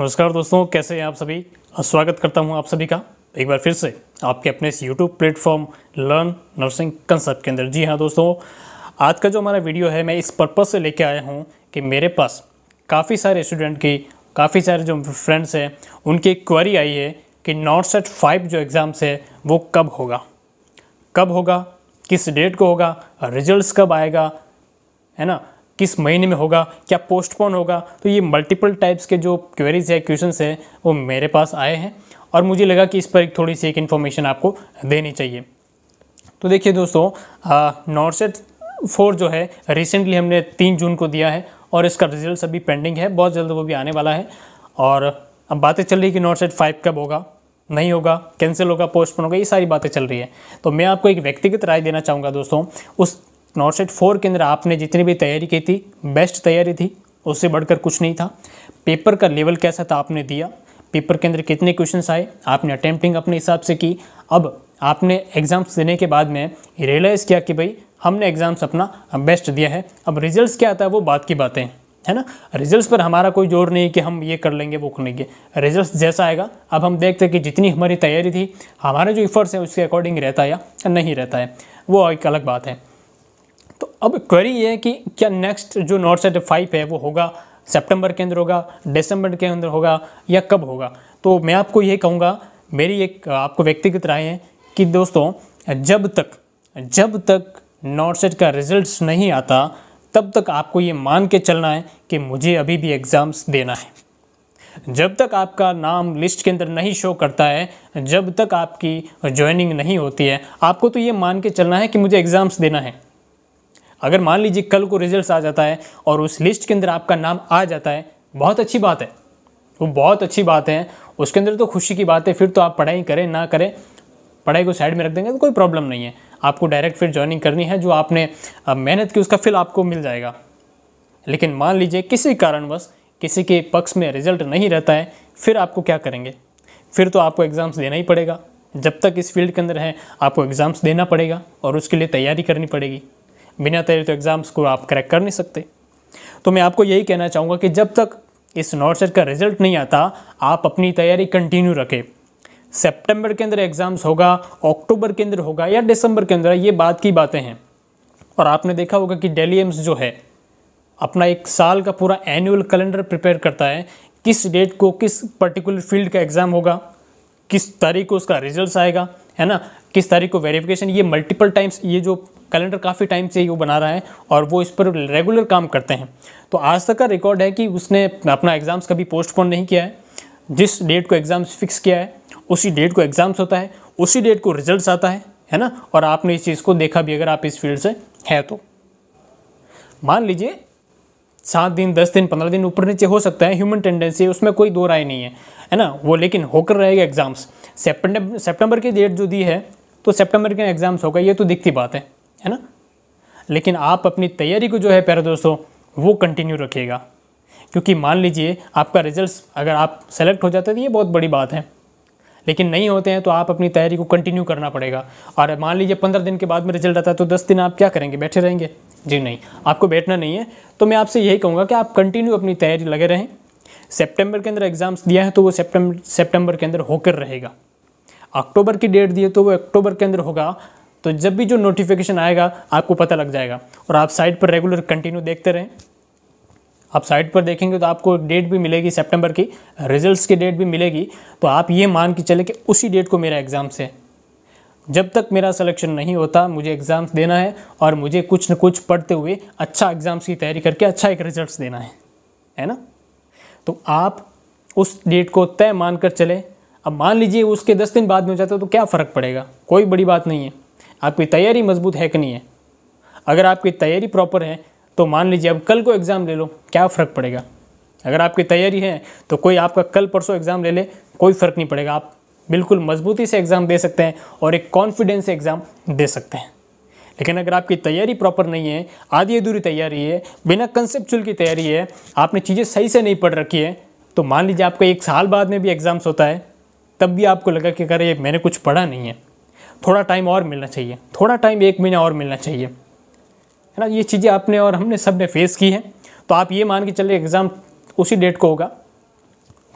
नमस्कार दोस्तों कैसे हैं आप सभी स्वागत करता हूं आप सभी का एक बार फिर से आपके अपने इस YouTube platform learn nursing concept के अंदर जी हाँ दोस्तों आज का जो हमारा वीडियो है मैं इस पर्पज़ से लेके आया हूं कि मेरे पास काफ़ी सारे स्टूडेंट की काफ़ी सारे जो फ्रेंड्स हैं उनकी एक आई है कि नॉट सेट फाइव जो एग्ज़ाम्स है वो कब होगा कब होगा किस डेट को होगा रिजल्ट कब आएगा है ना किस महीने में होगा क्या पोस्टपोन होगा तो ये मल्टीपल टाइप्स के जो क्वेरीज है क्वेश्चन है वो मेरे पास आए हैं और मुझे लगा कि इस पर एक थोड़ी सी एक इन्फॉर्मेशन आपको देनी चाहिए तो देखिए दोस्तों नॉर्सेट फोर जो है रिसेंटली हमने तीन जून को दिया है और इसका रिजल्ट अभी पेंडिंग है बहुत जल्द वो भी आने वाला है और अब बातें चल रही है कि नॉर्सेट फाइव कब होगा नहीं होगा कैंसिल होगा पोस्टपोन होगा ये सारी बातें चल रही है तो मैं आपको एक व्यक्तिगत राय देना चाहूँगा दोस्तों उस नॉर्थ सेट फोर के अंदर आपने जितनी भी तैयारी की थी बेस्ट तैयारी थी उससे बढ़कर कुछ नहीं था पेपर का लेवल कैसा था आपने दिया पेपर के अंदर कितने क्वेश्चंस आए आपने अटैम्प्टिंग अपने हिसाब से की अब आपने एग्ज़ाम्स देने के बाद में रियलाइज़ किया कि भाई हमने एग्ज़ाम्स अपना बेस्ट दिया है अब रिज़ल्ट क्या आता है वो बात की बातें हैं है ना रिजल्ट्स पर हमारा कोई जोर नहीं कि हम ये कर लेंगे वो कर लेंगे रिजल्ट्स जैसा आएगा अब हम देखते हैं कि जितनी हमारी तैयारी थी हमारे जो इफ़र्ट्स हैं उसके अकॉर्डिंग रहता है या नहीं रहता है वो एक अलग बात है अब क्वेरी ये है कि क्या नेक्स्ट जो नॉर्थ सेट फाइव है वो होगा सितंबर के अंदर होगा दिसंबर के अंदर होगा या कब होगा तो मैं आपको ये कहूँगा मेरी एक आपको व्यक्तिगत राय है कि दोस्तों जब तक जब तक नॉर्थ सेट का रिजल्ट्स नहीं आता तब तक आपको ये मान के चलना है कि मुझे अभी भी एग्ज़ाम्स देना है जब तक आपका नाम लिस्ट के अंदर नहीं शो करता है जब तक आपकी ज्वाइनिंग नहीं होती है आपको तो ये मान के चलना है कि मुझे एग्ज़ाम्स देना है अगर मान लीजिए कल को रिजल्ट आ जाता है और उस लिस्ट के अंदर आपका नाम आ जाता है बहुत अच्छी बात है वो बहुत अच्छी बात है उसके अंदर तो खुशी की बात है फिर तो आप पढ़ाई करें ना करें पढ़ाई को साइड में रख देंगे तो कोई प्रॉब्लम नहीं है आपको डायरेक्ट फिर ज्वाइनिंग करनी है जो आपने मेहनत की उसका फिल आपको मिल जाएगा लेकिन मान लीजिए किसी कारणवश किसी के पक्ष में रिजल्ट नहीं रहता है फिर आपको क्या करेंगे फिर तो आपको एग्ज़ाम्स देना ही पड़ेगा जब तक इस फील्ड के अंदर है आपको एग्ज़ाम्स देना पड़ेगा और उसके लिए तैयारी करनी पड़ेगी बिना तैयारी तो एग्ज़ाम्स को आप क्रैक कर नहीं सकते तो मैं आपको यही कहना चाहूँगा कि जब तक इस नॉर्थ सेट का रिजल्ट नहीं आता आप अपनी तैयारी कंटिन्यू रखें सेप्टेम्बर के अंदर एग्ज़ाम्स होगा अक्टूबर के अंदर होगा या दिसंबर के अंदर ये बात की बातें हैं और आपने देखा होगा कि डेली एम्स जो है अपना एक साल का पूरा एनुअल कैलेंडर प्रिपेयर करता है किस डेट को किस पर्टिकुलर फील्ड का एग्ज़ाम होगा किस तारीख को उसका रिजल्ट आएगा है ना किस तारीख को वेरिफिकेशन ये मल्टीपल टाइम्स ये जो कैलेंडर काफ़ी टाइम से ही वो बना रहा है और वो इस पर रेगुलर काम करते हैं तो आज तक का रिकॉर्ड है कि उसने अपना एग्ज़ाम्स कभी पोस्टपोन नहीं किया है जिस डेट को एग्ज़ाम्स फिक्स किया है उसी डेट को एग्ज़ाम्स होता है उसी डेट को रिजल्ट आता है है ना और आपने इस चीज़ को देखा भी अगर आप इस फील्ड से है तो मान लीजिए सात दिन दस दिन पंद्रह दिन ऊपर नीचे हो सकता है ह्यूमन टेंडेंसी उसमें कोई दो राय नहीं है है ना वो लेकिन होकर रहेगा एग्ज़ाम्स सेप्टेम्बर सेप्टेम्बर की डेट जो दी है तो सेप्टेम्बर के एग्ज़ाम्स होगा ये तो दिखती बात है है ना लेकिन आप अपनी तैयारी को जो है प्यारे दोस्तों वो कंटिन्यू रखिएगा क्योंकि मान लीजिए आपका रिजल्ट अगर आप सेलेक्ट हो जाते हैं तो ये बहुत बड़ी बात है लेकिन नहीं होते हैं तो आप अपनी तैयारी को कंटिन्यू करना पड़ेगा और मान लीजिए पंद्रह दिन के बाद में रिजल्ट आता है तो दस दिन आप क्या करेंगे बैठे रहेंगे जी नहीं आपको बैठना नहीं है तो मैं आपसे यही कहूँगा कि आप कंटिन्यू अपनी तैयारी लगे रहें सेप्टेम्बर के अंदर एग्ज़ाम्स दिया है तो वो सेप्टेम्बर सेप्टेम्बर के अंदर होकर रहेगा अक्टूबर की डेट दिए तो वो अक्टूबर के अंदर होगा तो जब भी जो नोटिफिकेशन आएगा आपको पता लग जाएगा और आप साइट पर रेगुलर कंटिन्यू देखते रहें आप साइट पर देखेंगे तो आपको डेट भी मिलेगी सितंबर की रिजल्ट्स की डेट भी मिलेगी तो आप ये मान के चले कि उसी डेट को मेरा एग्ज़ाम्स है जब तक मेरा सिलेक्शन नहीं होता मुझे एग्ज़ाम्स देना है और मुझे कुछ न कुछ पढ़ते हुए अच्छा एग्ज़ाम्स की तैयारी करके अच्छा एक रिजल्ट्स देना है है ना तो आप उस डेट को तय मान कर चले अब मान लीजिए उसके दस दिन बाद में हो जाता है तो क्या फ़र्क पड़ेगा कोई बड़ी बात नहीं है आपकी तैयारी मजबूत है कि नहीं है अगर आपकी तैयारी प्रॉपर है तो मान लीजिए अब कल को एग्ज़ाम ले लो क्या फ़र्क पड़ेगा अगर आपकी तैयारी है तो कोई आपका कल परसों एग्ज़ाम ले ले कोई फ़र्क नहीं पड़ेगा आप बिल्कुल मजबूती से एग्ज़ाम दे सकते हैं और एक कॉन्फिडेंस से एग्ज़ाम दे सकते हैं लेकिन अगर आपकी तैयारी प्रॉपर नहीं है आधी अधूरी तैयारी है बिना कंसेप्चुअल की तैयारी है आपने चीज़ें सही से नहीं पढ़ रखी है तो मान लीजिए आपका एक साल बाद में भी एग्ज़ाम्स होता है तब भी आपको लगा कि अरे मैंने कुछ पढ़ा नहीं है थोड़ा टाइम और मिलना चाहिए थोड़ा टाइम एक महीना और मिलना चाहिए है ना ये चीज़ें आपने और हमने सब ने फेस की हैं तो आप ये मान के चलिए एग्ज़ाम उसी डेट को होगा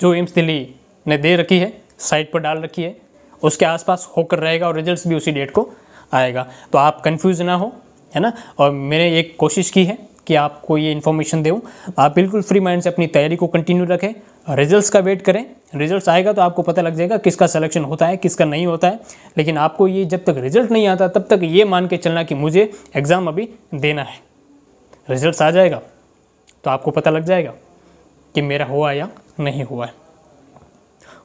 जो एम्स दिल्ली ने दे रखी है साइट पर डाल रखी है उसके आसपास होकर रहेगा और रिजल्ट भी उसी डेट को आएगा तो आप कन्फ्यूज़ ना हो है ना और मैंने एक कोशिश की है कि आपको ये इन्फॉर्मेशन दूँ आप बिल्कुल फ्री माइंड से अपनी तैयारी को कंटिन्यू रखें रिजल्ट्स का वेट करें रिजल्ट्स आएगा तो आपको पता लग जाएगा किसका सिलेक्शन होता है किसका नहीं होता है लेकिन आपको ये जब तक रिजल्ट नहीं आता तब तक ये मान के चलना कि मुझे एग्ज़ाम अभी देना है रिजल्ट्स आ जाएगा तो आपको पता लग जाएगा कि मेरा हुआ या नहीं हुआ है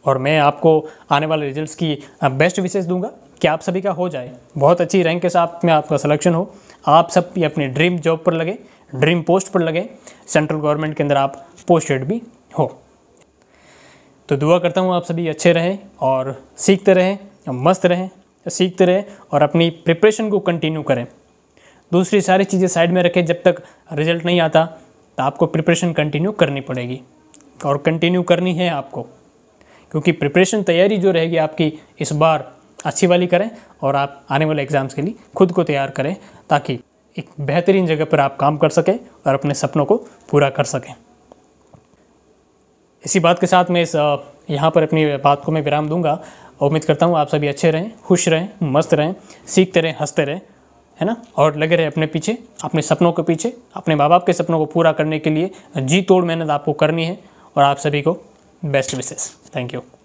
और मैं आपको आने वाले रिजल्ट्स की बेस्ट विशेष दूंगा कि आप सभी का हो जाए बहुत अच्छी रैंक के साथ में आपका सिलेक्शन हो आप सब अपने ड्रीम जॉब पर लगे ड्रीम पोस्ट पर लगे सेंट्रल गवर्नमेंट के अंदर आप पोस्टेड भी हो तो दुआ करता हूँ आप सभी अच्छे रहें और सीखते रहें मस्त रहें सीखते रहें और अपनी प्रिपरेशन को कंटिन्यू करें दूसरी सारी चीज़ें साइड में रखें जब तक रिजल्ट नहीं आता तो आपको प्रिपरेशन कंटिन्यू करनी पड़ेगी और कंटिन्यू करनी है आपको क्योंकि प्रिपरेशन तैयारी जो रहेगी आपकी इस बार अच्छी वाली करें और आप आने वाले एग्ज़ाम्स के लिए खुद को तैयार करें ताकि एक बेहतरीन जगह पर आप काम कर सकें और अपने सपनों को पूरा कर सकें इसी बात के साथ मैं इस यहाँ पर अपनी बात को मैं विराम दूंगा उम्मीद करता हूँ आप सभी अच्छे रहें खुश रहें मस्त रहें सीखते रहें हंसते रहें है ना और लगे रहे अपने पीछे अपने सपनों के पीछे अपने माँ बाप के सपनों को पूरा करने के लिए जी तोड़ मेहनत आपको करनी है और आप सभी को बेस्ट विशेष थैंक यू